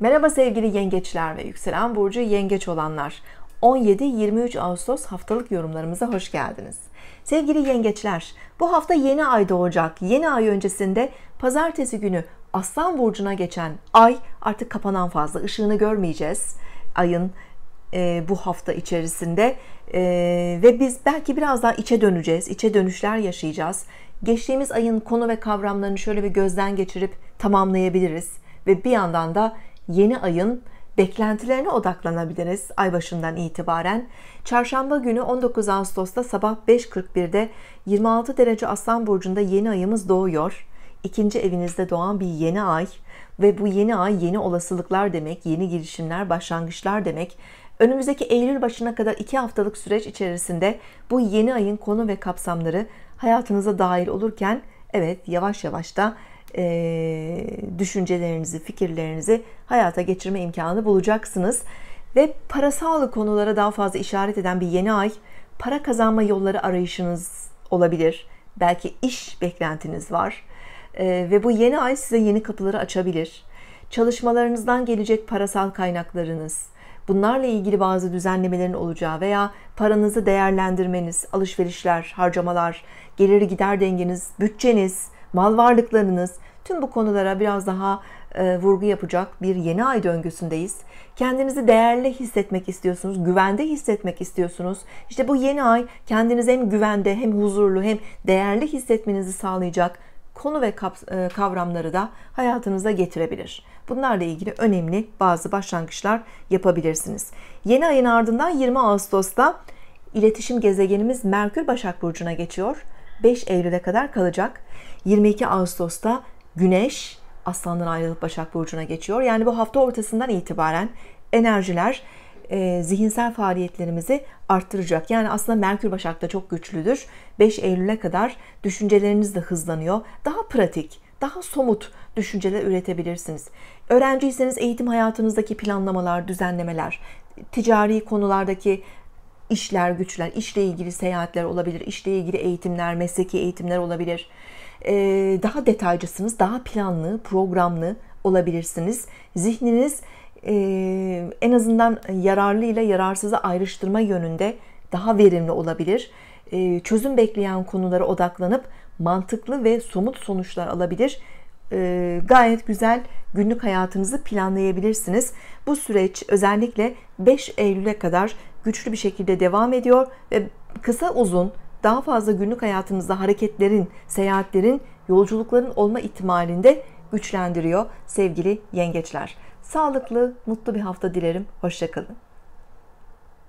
Merhaba sevgili yengeçler ve yükselen burcu yengeç olanlar. 17-23 Ağustos haftalık yorumlarımıza hoş geldiniz. Sevgili yengeçler, bu hafta yeni ay doğacak. Yeni ay öncesinde pazartesi günü Aslan burcuna geçen ay artık kapanan fazla ışığını görmeyeceğiz. Ayın e, bu hafta içerisinde e, ve biz belki biraz daha içe döneceğiz, içe dönüşler yaşayacağız. Geçtiğimiz ayın konu ve kavramlarını şöyle bir gözden geçirip tamamlayabiliriz ve bir yandan da yeni ayın beklentilerine odaklanabiliriz ay başından itibaren. Çarşamba günü 19 Ağustos'ta sabah 5.41'de 26 derece Aslan Burcu'nda yeni ayımız doğuyor. İkinci evinizde doğan bir yeni ay ve bu yeni ay yeni olasılıklar demek, yeni girişimler, başlangıçlar demek. Önümüzdeki Eylül başına kadar iki haftalık süreç içerisinde bu yeni ayın konu ve kapsamları hayatınıza dahil olurken evet yavaş yavaş da e, düşüncelerinizi, fikirlerinizi hayata geçirme imkanı bulacaksınız. Ve parasal konulara daha fazla işaret eden bir yeni ay, para kazanma yolları arayışınız olabilir. Belki iş beklentiniz var. E, ve bu yeni ay size yeni kapıları açabilir. Çalışmalarınızdan gelecek parasal kaynaklarınız, bunlarla ilgili bazı düzenlemelerin olacağı veya paranızı değerlendirmeniz, alışverişler, harcamalar, gelir gider dengeniz, bütçeniz, mal varlıklarınız Tüm bu konulara biraz daha e, vurgu yapacak bir yeni ay döngüsündeyiz. Kendinizi değerli hissetmek istiyorsunuz, güvende hissetmek istiyorsunuz. İşte bu yeni ay kendinizi hem güvende hem huzurlu hem değerli hissetmenizi sağlayacak konu ve e, kavramları da hayatınıza getirebilir. Bunlarla ilgili önemli bazı başlangıçlar yapabilirsiniz. Yeni ayın ardından 20 Ağustos'ta iletişim gezegenimiz Merkür Başak Burcu'na geçiyor. 5 Eylül'e kadar kalacak. 22 Ağustos'ta Güneş Aslan'dan ayrılıp Başak Burcu'na geçiyor. Yani bu hafta ortasından itibaren enerjiler e, zihinsel faaliyetlerimizi arttıracak. Yani aslında Merkür Başak'ta çok güçlüdür. 5 Eylül'e kadar düşünceleriniz de hızlanıyor. Daha pratik, daha somut düşünceler üretebilirsiniz. Öğrenciyseniz eğitim hayatınızdaki planlamalar, düzenlemeler, ticari konulardaki işler, güçler, işle ilgili seyahatler olabilir, işle ilgili eğitimler, mesleki eğitimler olabilir. Ee, daha detaycısınız, daha planlı, programlı olabilirsiniz. Zihniniz e, en azından yararlı ile yararsızı ayrıştırma yönünde daha verimli olabilir. Ee, çözüm bekleyen konulara odaklanıp mantıklı ve somut sonuçlar alabilir. Ee, gayet güzel günlük hayatınızı planlayabilirsiniz. Bu süreç özellikle 5 Eylül'e kadar güçlü bir şekilde devam ediyor ve kısa uzun daha fazla günlük hayatımızda hareketlerin, seyahatlerin, yolculukların olma ihtimalinde güçlendiriyor sevgili yengeçler. Sağlıklı, mutlu bir hafta dilerim. Hoşçakalın.